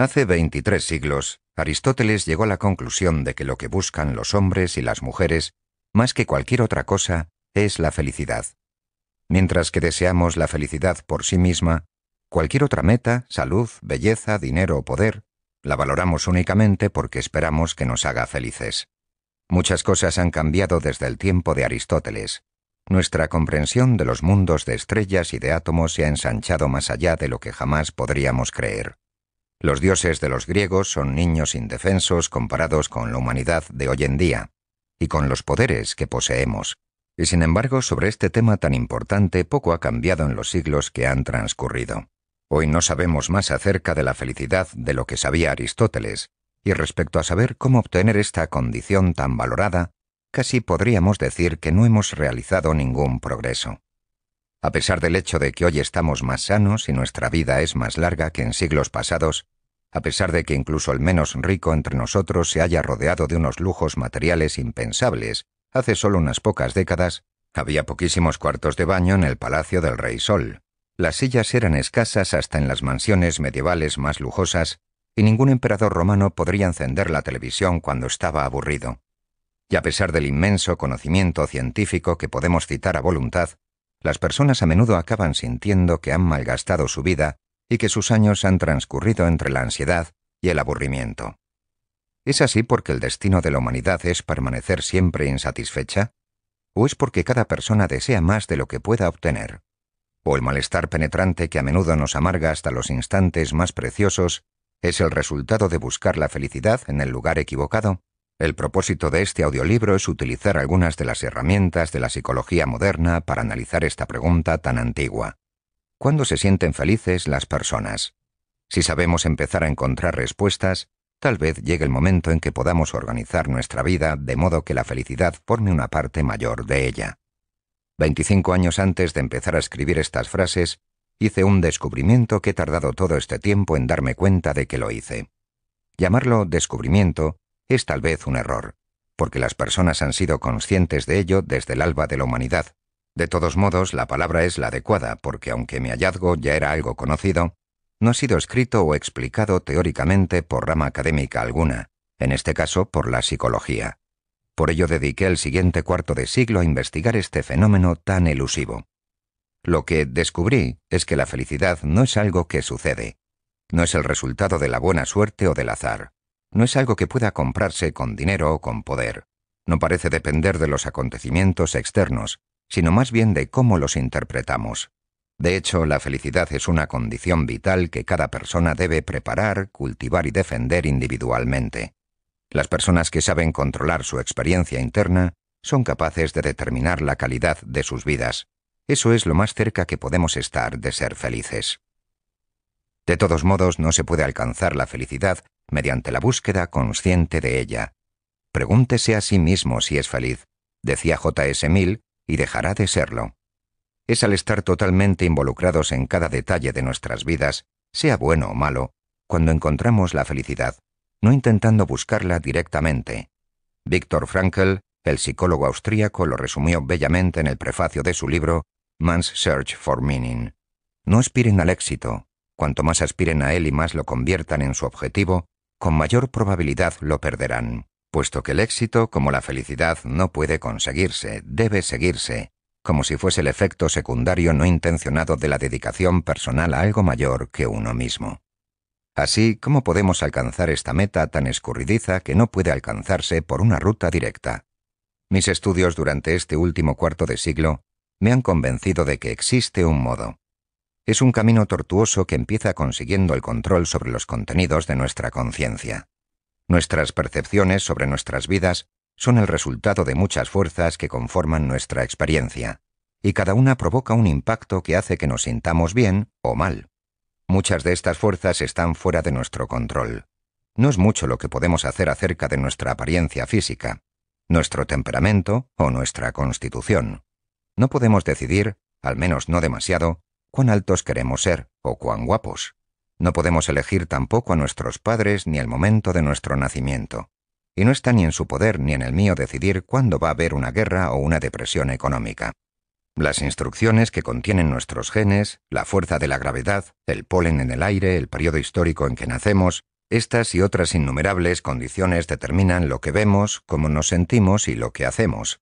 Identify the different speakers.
Speaker 1: Hace 23 siglos, Aristóteles llegó a la conclusión de que lo que buscan los hombres y las mujeres, más que cualquier otra cosa, es la felicidad. Mientras que deseamos la felicidad por sí misma, cualquier otra meta, salud, belleza, dinero o poder, la valoramos únicamente porque esperamos que nos haga felices. Muchas cosas han cambiado desde el tiempo de Aristóteles. Nuestra comprensión de los mundos de estrellas y de átomos se ha ensanchado más allá de lo que jamás podríamos creer. Los dioses de los griegos son niños indefensos comparados con la humanidad de hoy en día y con los poderes que poseemos. Y sin embargo, sobre este tema tan importante poco ha cambiado en los siglos que han transcurrido. Hoy no sabemos más acerca de la felicidad de lo que sabía Aristóteles, y respecto a saber cómo obtener esta condición tan valorada, casi podríamos decir que no hemos realizado ningún progreso. A pesar del hecho de que hoy estamos más sanos y nuestra vida es más larga que en siglos pasados, a pesar de que incluso el menos rico entre nosotros se haya rodeado de unos lujos materiales impensables, hace solo unas pocas décadas, había poquísimos cuartos de baño en el Palacio del Rey Sol. Las sillas eran escasas hasta en las mansiones medievales más lujosas, y ningún emperador romano podría encender la televisión cuando estaba aburrido. Y a pesar del inmenso conocimiento científico que podemos citar a voluntad, las personas a menudo acaban sintiendo que han malgastado su vida y que sus años han transcurrido entre la ansiedad y el aburrimiento. ¿Es así porque el destino de la humanidad es permanecer siempre insatisfecha? ¿O es porque cada persona desea más de lo que pueda obtener? ¿O el malestar penetrante que a menudo nos amarga hasta los instantes más preciosos es el resultado de buscar la felicidad en el lugar equivocado? El propósito de este audiolibro es utilizar algunas de las herramientas de la psicología moderna para analizar esta pregunta tan antigua. ¿Cuándo se sienten felices las personas? Si sabemos empezar a encontrar respuestas, tal vez llegue el momento en que podamos organizar nuestra vida de modo que la felicidad forme una parte mayor de ella. 25 años antes de empezar a escribir estas frases, hice un descubrimiento que he tardado todo este tiempo en darme cuenta de que lo hice. Llamarlo descubrimiento es tal vez un error, porque las personas han sido conscientes de ello desde el alba de la humanidad, de todos modos, la palabra es la adecuada porque aunque mi hallazgo ya era algo conocido, no ha sido escrito o explicado teóricamente por rama académica alguna, en este caso por la psicología. Por ello dediqué el siguiente cuarto de siglo a investigar este fenómeno tan elusivo. Lo que descubrí es que la felicidad no es algo que sucede, no es el resultado de la buena suerte o del azar, no es algo que pueda comprarse con dinero o con poder, no parece depender de los acontecimientos externos, sino más bien de cómo los interpretamos. De hecho, la felicidad es una condición vital que cada persona debe preparar, cultivar y defender individualmente. Las personas que saben controlar su experiencia interna son capaces de determinar la calidad de sus vidas. Eso es lo más cerca que podemos estar de ser felices. De todos modos, no se puede alcanzar la felicidad mediante la búsqueda consciente de ella. Pregúntese a sí mismo si es feliz, decía J.S. Mill y dejará de serlo. Es al estar totalmente involucrados en cada detalle de nuestras vidas, sea bueno o malo, cuando encontramos la felicidad, no intentando buscarla directamente. Víctor Frankl, el psicólogo austríaco, lo resumió bellamente en el prefacio de su libro Man's Search for Meaning. No aspiren al éxito, cuanto más aspiren a él y más lo conviertan en su objetivo, con mayor probabilidad lo perderán puesto que el éxito, como la felicidad, no puede conseguirse, debe seguirse, como si fuese el efecto secundario no intencionado de la dedicación personal a algo mayor que uno mismo. Así, ¿cómo podemos alcanzar esta meta tan escurridiza que no puede alcanzarse por una ruta directa? Mis estudios durante este último cuarto de siglo me han convencido de que existe un modo. Es un camino tortuoso que empieza consiguiendo el control sobre los contenidos de nuestra conciencia. Nuestras percepciones sobre nuestras vidas son el resultado de muchas fuerzas que conforman nuestra experiencia, y cada una provoca un impacto que hace que nos sintamos bien o mal. Muchas de estas fuerzas están fuera de nuestro control. No es mucho lo que podemos hacer acerca de nuestra apariencia física, nuestro temperamento o nuestra constitución. No podemos decidir, al menos no demasiado, cuán altos queremos ser o cuán guapos. No podemos elegir tampoco a nuestros padres ni el momento de nuestro nacimiento. Y no está ni en su poder ni en el mío decidir cuándo va a haber una guerra o una depresión económica. Las instrucciones que contienen nuestros genes, la fuerza de la gravedad, el polen en el aire, el periodo histórico en que nacemos, estas y otras innumerables condiciones determinan lo que vemos, cómo nos sentimos y lo que hacemos.